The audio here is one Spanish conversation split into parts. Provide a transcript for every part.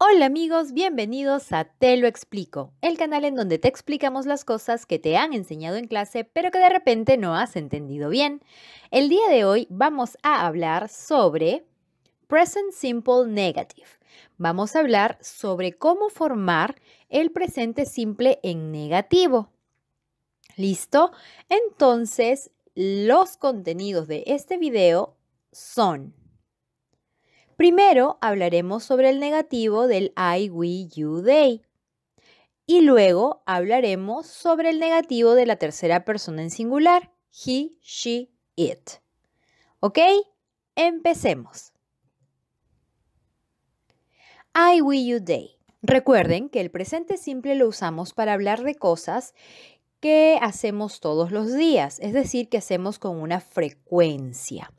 Hola amigos, bienvenidos a Te lo explico, el canal en donde te explicamos las cosas que te han enseñado en clase pero que de repente no has entendido bien. El día de hoy vamos a hablar sobre Present Simple Negative. Vamos a hablar sobre cómo formar el presente simple en negativo. ¿Listo? Entonces, los contenidos de este video son Primero hablaremos sobre el negativo del I, we, you, Day Y luego hablaremos sobre el negativo de la tercera persona en singular, he, she, it. ¿Ok? Empecemos. I, we, you, Day. Recuerden que el presente simple lo usamos para hablar de cosas que hacemos todos los días, es decir, que hacemos con una frecuencia.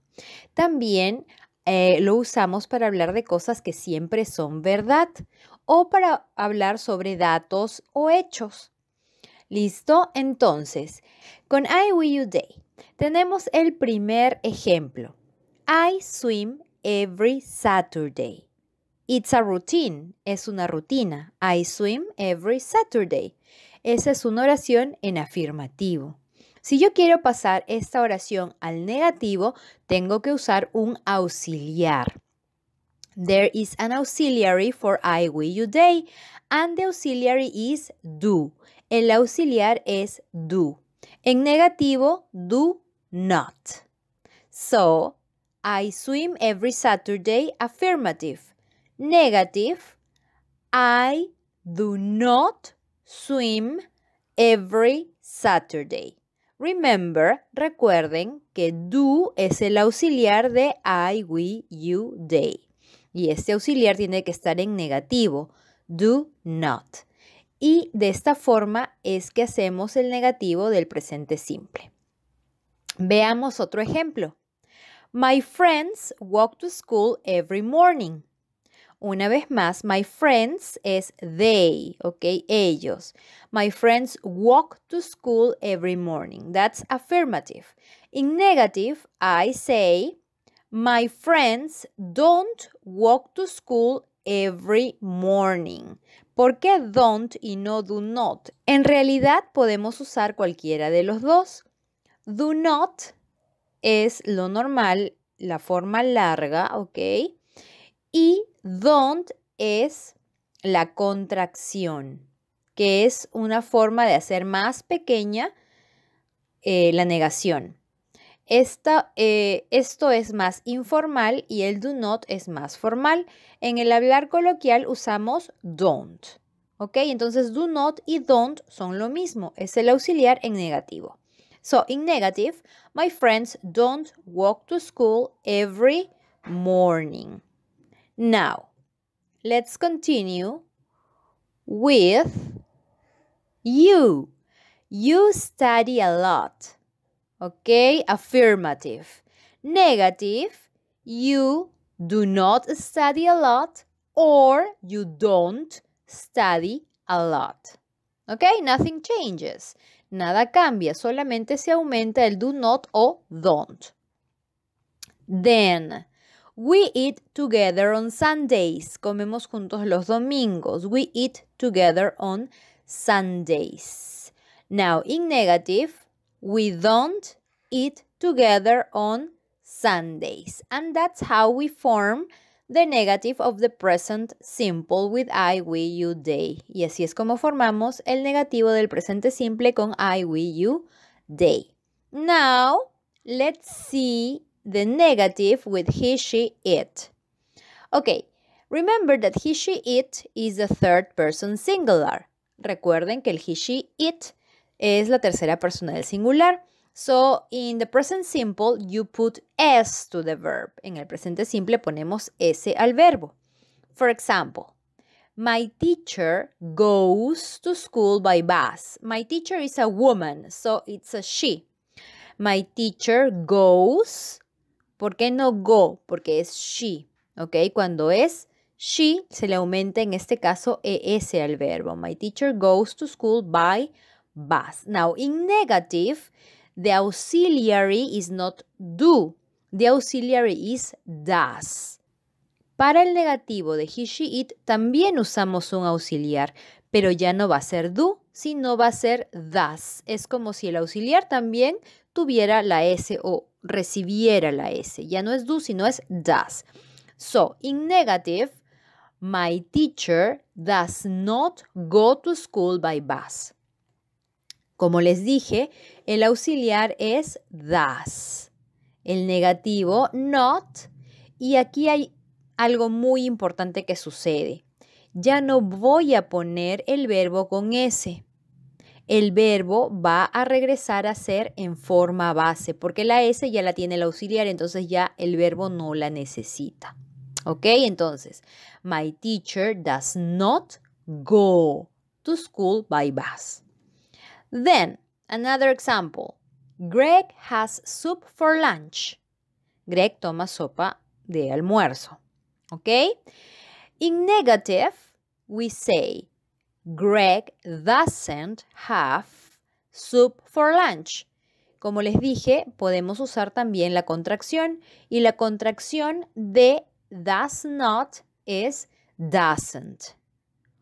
También eh, lo usamos para hablar de cosas que siempre son verdad o para hablar sobre datos o hechos. ¿Listo? Entonces, con I Will You Day tenemos el primer ejemplo. I swim every Saturday. It's a routine, es una rutina. I swim every Saturday. Esa es una oración en afirmativo. Si yo quiero pasar esta oración al negativo, tengo que usar un auxiliar. There is an auxiliary for I will you day and the auxiliary is do. El auxiliar es do. En negativo, do not. So, I swim every Saturday, affirmative. Negative, I do not swim every Saturday. Remember, recuerden que do es el auxiliar de I, we, you, they. Y este auxiliar tiene que estar en negativo, do not. Y de esta forma es que hacemos el negativo del presente simple. Veamos otro ejemplo. My friends walk to school every morning. Una vez más, my friends es they, ¿ok? Ellos. My friends walk to school every morning. That's affirmative. In negative, I say, my friends don't walk to school every morning. ¿Por qué don't y no do not? En realidad podemos usar cualquiera de los dos. Do not es lo normal, la forma larga, ¿ok? Y don't es la contracción, que es una forma de hacer más pequeña eh, la negación. Eh, esto es más informal y el do not es más formal. En el hablar coloquial usamos don't. ¿Ok? Entonces do not y don't son lo mismo. Es el auxiliar en negativo. So, in negative, my friends don't walk to school every morning. Now, let's continue with you. You study a lot. Okay, affirmative. Negative, you do not study a lot or you don't study a lot. Okay, nothing changes. Nada cambia, solamente se aumenta el do not o don't. Then, We eat together on Sundays. Comemos juntos los domingos. We eat together on Sundays. Now, in negative, we don't eat together on Sundays. And that's how we form the negative of the present simple with I, we, you, they. Y así es como formamos el negativo del presente simple con I, we, you, they. Now, let's see the negative with he, she, it. Okay, remember that he, she, it is a third person singular. Recuerden que el he, she, it es la tercera persona del singular. So, in the present simple, you put s to the verb. En el presente simple ponemos s al verbo. For example, my teacher goes to school by bus. My teacher is a woman, so it's a she. My teacher goes ¿Por qué no go? Porque es she, ¿ok? Cuando es she, se le aumenta en este caso es al verbo. My teacher goes to school by bus. Now, in negative, the auxiliary is not do. The auxiliary is does. Para el negativo de he, she, it también usamos un auxiliar, pero ya no va a ser do, sino va a ser does. Es como si el auxiliar también tuviera la S o recibiera la S. Ya no es do, sino es does. So, in negative, my teacher does not go to school by bus. Como les dije, el auxiliar es does. El negativo, not. Y aquí hay algo muy importante que sucede. Ya no voy a poner el verbo con S el verbo va a regresar a ser en forma base, porque la S ya la tiene el auxiliar, entonces ya el verbo no la necesita. ¿Ok? Entonces, my teacher does not go to school by bus. Then, another example. Greg has soup for lunch. Greg toma sopa de almuerzo. ¿Ok? In negative, we say Greg doesn't have soup for lunch. Como les dije, podemos usar también la contracción y la contracción de does not es doesn't.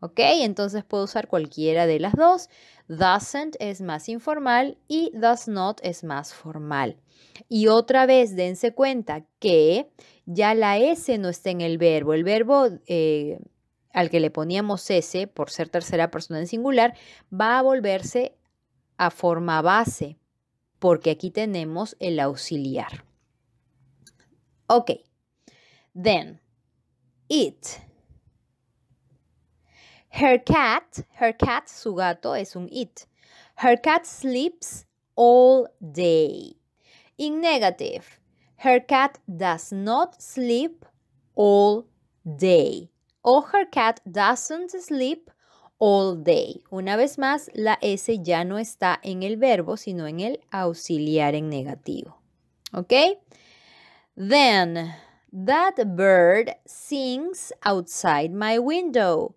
¿Ok? Entonces puedo usar cualquiera de las dos. Doesn't es más informal y does not es más formal. Y otra vez dense cuenta que ya la S no está en el verbo. El verbo eh, al que le poníamos ese por ser tercera persona en singular, va a volverse a forma base, porque aquí tenemos el auxiliar. Ok, then, it. Her cat, her cat, su gato, es un it. Her cat sleeps all day. In negative, her cat does not sleep all day o her cat doesn't sleep all day. Una vez más, la S ya no está en el verbo, sino en el auxiliar en negativo. ¿Ok? Then, that bird sings outside my window.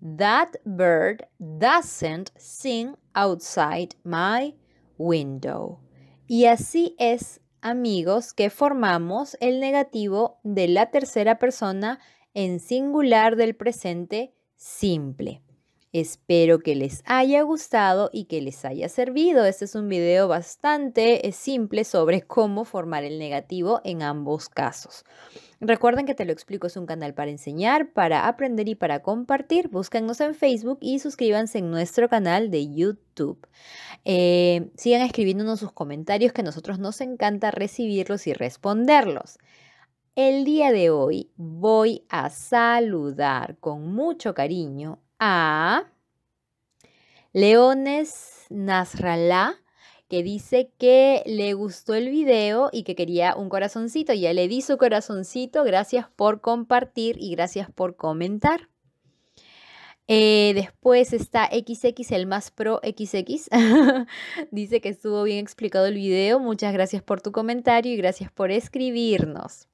That bird doesn't sing outside my window. Y así es, amigos, que formamos el negativo de la tercera persona en singular del presente simple. Espero que les haya gustado y que les haya servido. Este es un video bastante eh, simple sobre cómo formar el negativo en ambos casos. Recuerden que Te lo explico es un canal para enseñar, para aprender y para compartir. Búsquennos en Facebook y suscríbanse en nuestro canal de YouTube. Eh, sigan escribiéndonos sus comentarios que a nosotros nos encanta recibirlos y responderlos. El día de hoy voy a saludar con mucho cariño a Leones Nasralá, que dice que le gustó el video y que quería un corazoncito. Ya le di su corazoncito. Gracias por compartir y gracias por comentar. Eh, después está XX, el más pro XX. dice que estuvo bien explicado el video. Muchas gracias por tu comentario y gracias por escribirnos.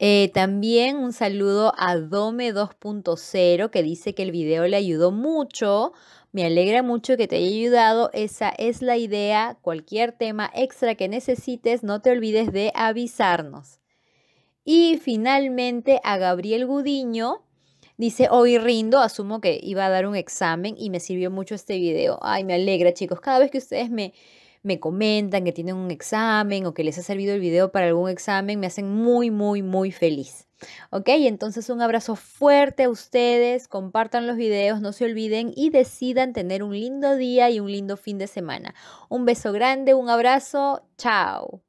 Eh, también un saludo a Dome 2.0 que dice que el video le ayudó mucho. Me alegra mucho que te haya ayudado. Esa es la idea. Cualquier tema extra que necesites, no te olvides de avisarnos. Y finalmente a Gabriel Gudiño. Dice, hoy rindo, asumo que iba a dar un examen y me sirvió mucho este video. Ay, me alegra chicos. Cada vez que ustedes me, me comentan que tienen un examen o que les ha servido el video para algún examen, me hacen muy, muy, muy feliz. ¿Ok? Entonces un abrazo fuerte a ustedes, compartan los videos, no se olviden y decidan tener un lindo día y un lindo fin de semana. Un beso grande, un abrazo, chao.